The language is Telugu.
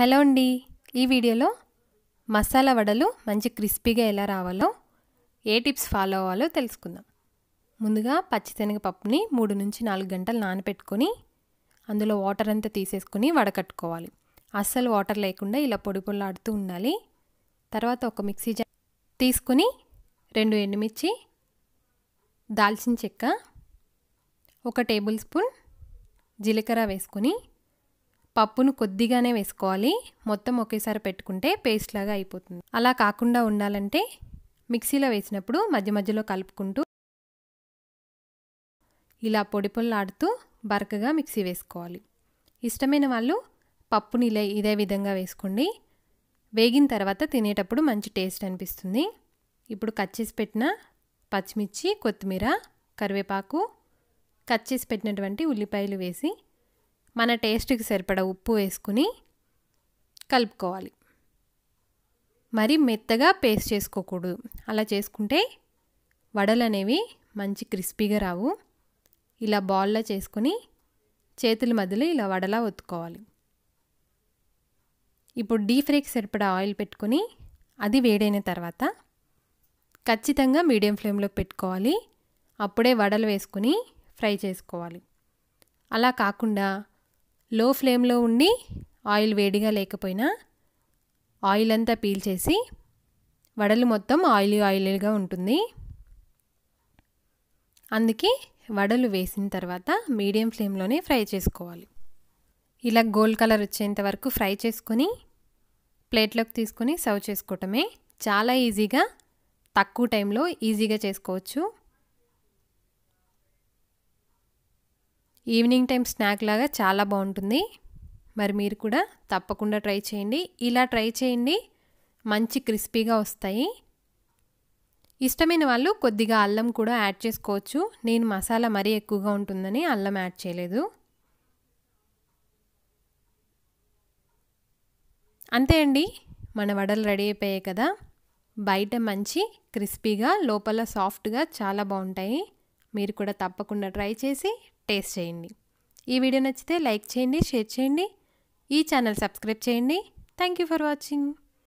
హలో అండి ఈ వీడియోలో మసాలా వడలు మంచి క్రిస్పీగా ఎలా రావాలో ఏ టిప్స్ ఫాలో అవ్వాలో తెలుసుకుందాం ముందుగా పచ్చిశనగపప్పుని మూడు నుంచి నాలుగు గంటలు నానపెట్టుకొని అందులో వాటర్ అంతా తీసేసుకొని వడకట్టుకోవాలి అస్సలు వాటర్ లేకుండా ఇలా పొడి పొల్లాడుతూ ఉండాలి తర్వాత ఒక మిక్సీ జా తీసుకుని రెండు ఎండుమిర్చి దాల్చిన చెక్క ఒక టేబుల్ స్పూన్ జీలకర్ర వేసుకొని పప్పును కొద్దిగానే వేసుకోవాలి మొత్తం ఒకేసారి పెట్టుకుంటే పేస్ట్ లాగా అయిపోతుంది అలా కాకుండా ఉండాలంటే మిక్సీలో వేసినప్పుడు మధ్య మధ్యలో కలుపుకుంటూ ఇలా పొడి పొల్లాడుతూ బరకగా మిక్సీ వేసుకోవాలి ఇష్టమైన వాళ్ళు పప్పుని ఇలా ఇదే విధంగా వేసుకోండి వేగిన తర్వాత తినేటప్పుడు మంచి టేస్ట్ అనిపిస్తుంది ఇప్పుడు కట్ చేసి పెట్టిన పచ్చిమిర్చి కొత్తిమీర కరివేపాకు కట్ చేసి పెట్టినటువంటి ఉల్లిపాయలు వేసి మన టేస్ట్కి సరిపడ ఉప్పు వేసుకుని కలుపుకోవాలి మరి మెత్తగా పేస్ట్ చేసుకోకూడదు అలా చేసుకుంటే వడలు అనేవి మంచి క్రిస్పీగా రావు ఇలా బాల్లా చేసుకుని చేతుల మధ్యలో ఇలా వడలా ఒత్తుకోవాలి ఇప్పుడు డీ ఫ్రైకి సరిపడా ఆయిల్ పెట్టుకుని అది వేడైన తర్వాత ఖచ్చితంగా మీడియం ఫ్లేమ్లో పెట్టుకోవాలి అప్పుడే వడలు వేసుకుని ఫ్రై చేసుకోవాలి అలా కాకుండా లో ఫ్లేమ్లో ఉండి ఆయిల్ వేడిగా లేకపోయినా ఆయిల్ అంతా పీల్చేసి వడలు మొత్తం ఆయిల్ ఆయిల్గా ఉంటుంది అందుకే వడలు వేసిన తర్వాత మీడియం ఫ్లేమ్లోనే ఫ్రై చేసుకోవాలి ఇలా గోల్డ్ కలర్ వచ్చేంత వరకు ఫ్రై చేసుకొని ప్లేట్లోకి తీసుకొని సర్వ్ చేసుకోవటమే చాలా ఈజీగా తక్కువ టైంలో ఈజీగా చేసుకోవచ్చు ఈవినింగ్ టైం స్నాక్ లాగా చాలా బాగుంటుంది మరి మీరు కూడా తప్పకుండా ట్రై చేయండి ఇలా ట్రై చేయండి మంచి క్రిస్పీగా వస్తాయి ఇష్టమైన వాళ్ళు కొద్దిగా అల్లం కూడా యాడ్ చేసుకోవచ్చు నేను మసాలా మరీ ఎక్కువగా ఉంటుందని అల్లం యాడ్ చేయలేదు అంతే అండి మన వడలు రెడీ అయిపోయాయి కదా బయట మంచి క్రిస్పీగా లోపల సాఫ్ట్గా చాలా బాగుంటాయి మీరు కూడా తప్పకుండా ట్రై చేసి టేస్ట్ చేయండి ఈ వీడియో నచ్చితే లైక్ చేయండి షేర్ చేయండి ఈ ఛానల్ సబ్స్క్రైబ్ చేయండి థ్యాంక్ యూ ఫర్ వాచింగ్